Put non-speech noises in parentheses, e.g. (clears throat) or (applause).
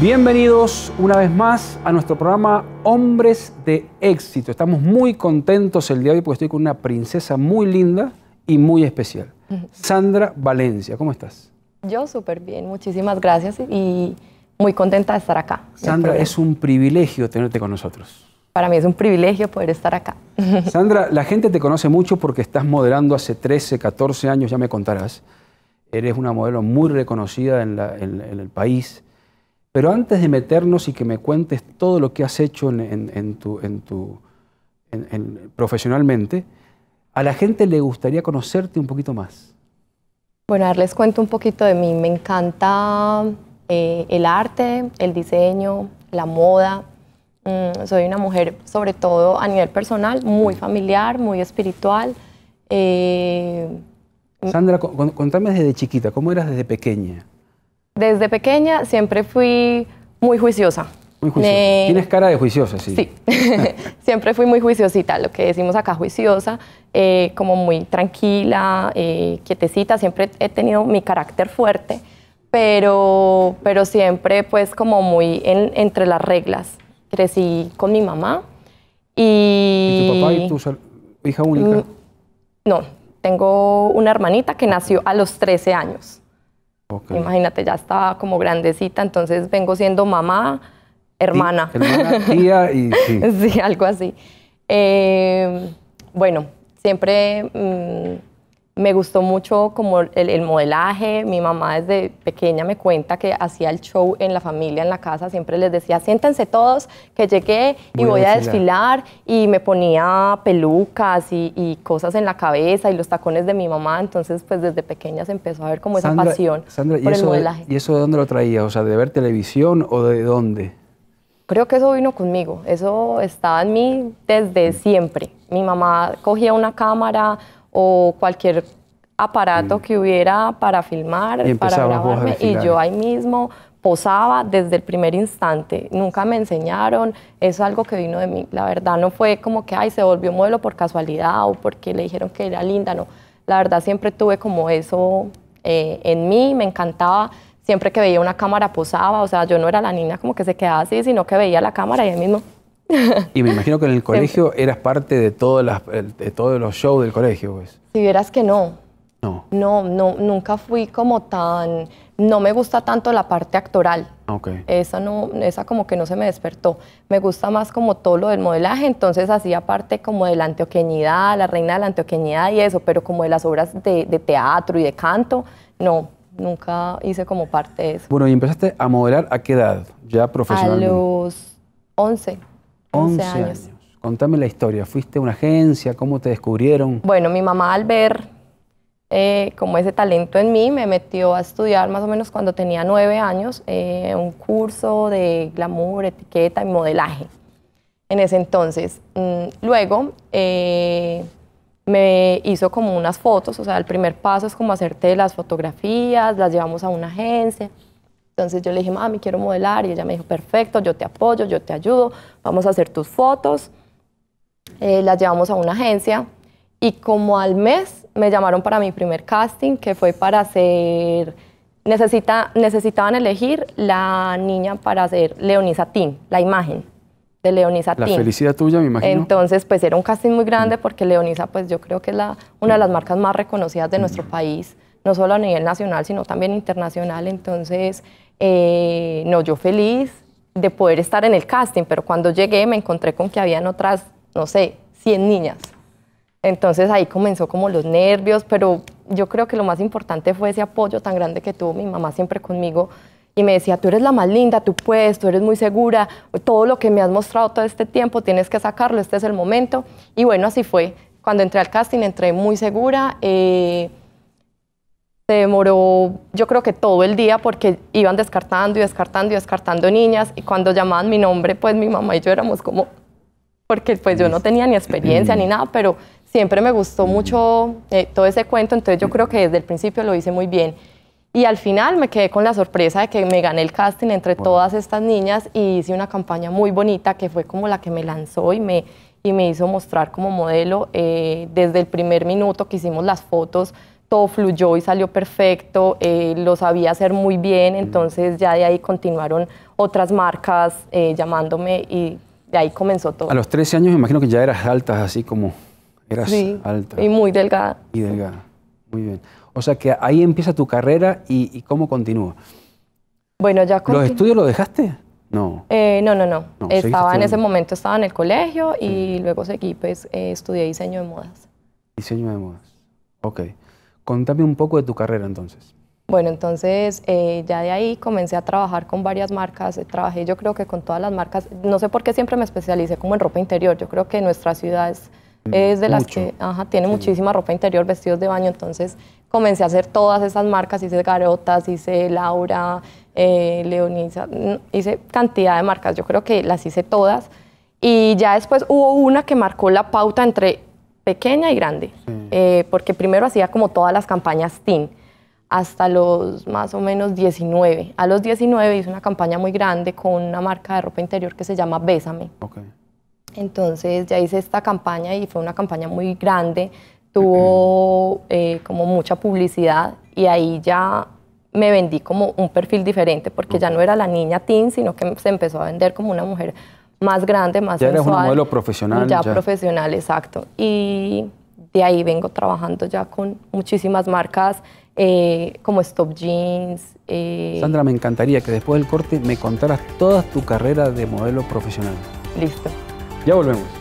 Bienvenidos una vez más a nuestro programa Hombres de Éxito. Estamos muy contentos el día de hoy porque estoy con una princesa muy linda y muy especial. Sandra Valencia, ¿cómo estás? Yo súper bien, muchísimas gracias y muy contenta de estar acá. Sandra, es un privilegio tenerte con nosotros. Para mí es un privilegio poder estar acá. (laughs) Sandra, la gente te conoce mucho porque estás modelando hace 13, 14 años, ya me contarás. Eres una modelo muy reconocida en, en el país pero antes de meternos y que me cuentes todo lo que has hecho en, tu, profesionalmente, a la gente le gustaría conocerte un poquito más. Bueno, a les cuento un poquito de mí. Me encanta eh, el arte, el diseño, la moda. Mm, soy una mujer, sobre todo a nivel personal, muy familiar, muy espiritual. Eh, Sandra, contame desde chiquita, ¿cómo eras desde pequeña? Desde pequeña siempre fui muy juiciosa. Tienes cara de juiciosa, sí. Sí, (laughs) siempre fui muy juiciosita, lo que decimos acá juiciosa, eh, como muy tranquila, eh, quietecita, siempre he tenido mi carácter fuerte, pero, siempre pues como muy entre las reglas. Crecí con mi mamá y... ¿Y tu papá y tu hija única? Mm, no, tengo una hermanita que nació a los 13 años. Imagínate, ya estaba como grandecita, entonces vengo siendo mamá, hermana. hermana, tía y (laughs) sí. sí, algo así. Eh, bueno, siempre mm, me gustó mucho como el, modelaje. Mi mamá desde pequeña me cuenta que hacía el show en la familia, en la casa. Siempre les decía, siéntense todos, que llegué y voy, a, desfilar. Y me ponía pelucas y, cosas en la cabeza y los tacones de mi mamá. Entonces, pues desde pequeña se empezó a ver como esa pasión por el modelaje. ¿Y eso de dónde lo traía? O sea, ¿de ver televisión o de dónde? Creo que eso vino conmigo. Eso estaba en mí desde siempre. Mi mamá cogía una cámara o cualquier aparato mm. que hubiera para filmar, para grabarme. Y yo ahí mismo posaba desde el primer instante. Nunca me enseñaron, es algo que vino de mí. La verdad no fue como que, ay, se volvió modelo por casualidad o porque le dijeron que era linda, no. La verdad siempre tuve como eso eh, en mí, me encantaba. Siempre que veía una cámara posaba, o sea, yo no era la niña como que se quedaba así, sino que veía la cámara y ahí mismo (laughs) y me imagino que en el colegio eras parte de, todas eh, de todos los shows del colegio. Pues. Si vieras que no. No. No, no, nunca fui como tan... No me gusta tanto la parte actoral. Ah, okay. Esa, no, esa como que no se me despertó. Me gusta más como todo lo del modelaje, entonces hacía parte como de la antioqueñidad, la reina de la antioqueñidad y eso, pero como de las obras de, teatro y de canto, no, nunca hice como parte de eso. Bueno, ¿y empezaste a modelar a qué edad? Ya profesionalmente. A los 11. 11 años. Contame la historia. ¿Fuiste a una agencia? ¿Cómo te descubrieron? Bueno, mi mamá al ver eh, como ese talento en mí, me metió a estudiar más o menos cuando tenía nueve años eh, un curso de glamour, etiqueta y modelaje en ese entonces. Mm, luego eh, me hizo como unas fotos, o sea, el primer paso es como hacerte las fotografías, las llevamos a una agencia. Entonces yo le dije, mami, quiero modelar. Y ella me dijo, perfecto, yo te apoyo, yo te ayudo, vamos a hacer tus fotos. Eh, las llevamos a una agencia y como al mes me llamaron para mi primer casting, que fue para hacer... Necesita, necesitaban elegir la niña para hacer Leonisa Teen, la imagen de Leonisa La felicidad tuya, me imagino. Entonces, pues era un casting muy grande mm. porque Leonisa, pues yo creo que es la, una de las marcas más reconocidas de mm. nuestro país, no solo a nivel nacional, sino también internacional. Entonces, eh, no, yo feliz de poder estar en el casting, pero cuando llegué me encontré con que habían otras, no sé, 100 niñas. Entonces ahí comenzó como los nervios, pero yo creo que lo más importante fue ese apoyo tan grande que tuvo mi mamá siempre conmigo y me decía, tú eres la más linda, tú puedes, tú eres muy segura, todo lo que me has mostrado todo este tiempo tienes que sacarlo, este es el momento. Y bueno, así fue. Cuando entré al casting entré muy segura. Eh, se demoró yo creo que todo el día porque iban descartando y descartando y descartando niñas y cuando llamaban mi nombre pues mi mamá y yo éramos como porque pues yo no tenía ni experiencia ni (clears throat) nada pero siempre me gustó mucho eh, todo ese cuento entonces yo creo que desde el principio lo hice muy bien y al final me quedé con la sorpresa de que me gané el casting entre todas estas niñas y hice una campaña muy bonita que fue como la que me lanzó y me y me hizo mostrar como modelo eh, desde el primer minuto que hicimos las fotos todo fluyó y salió perfecto, eh, lo sabía hacer muy bien, entonces ya de ahí continuaron otras marcas eh, llamándome y de ahí comenzó todo. A los 13 años me imagino que ya eras alta, así como eras sí, Y muy delgada. Y delgada, muy bien. O sea que ahí empieza tu carrera y, cómo continúa. Bueno, ya ¿Los estudios los dejaste? Eh, no. no, no, no. estaba en ese momento, estaba en el colegio y mm. luego seguí, pues estudié diseño de modas. Diseño de modas, ok. Contame un poco de tu carrera entonces. Bueno, entonces eh, ya de ahí comencé a trabajar con varias marcas, eh, trabajé yo creo que con todas las marcas, no sé por qué siempre me especialicé como en ropa interior, yo creo que nuestra ciudad es, mm, de las que tiene muchísima ropa interior, vestidos de baño, entonces comencé a hacer todas esas marcas, hice Garotas, hice Laura, eh, Leonisa, mm, hice cantidad de marcas, yo creo que las hice todas y ya después hubo una que marcó la pauta entre pequeña y grande, eh, porque primero hacía como todas las campañas teen, hasta los más o menos 19. A los 19 hice una campaña muy grande con una marca de ropa interior que se llama Bésame. Entonces ya hice esta campaña y fue una campaña muy grande, tuvo eh, como mucha publicidad y ahí ya me vendí como un perfil diferente porque ya no era la niña teen, sino que se empezó a vender como una mujer más grande, más ya Ya eres un modelo profesional. Ya, profesional, exacto. Y de ahí vengo trabajando ya con muchísimas marcas eh, como Stop Jeans. Eh, Sandra, me encantaría que después del corte me contaras toda tu carrera de modelo profesional. Listo. Ya volvemos.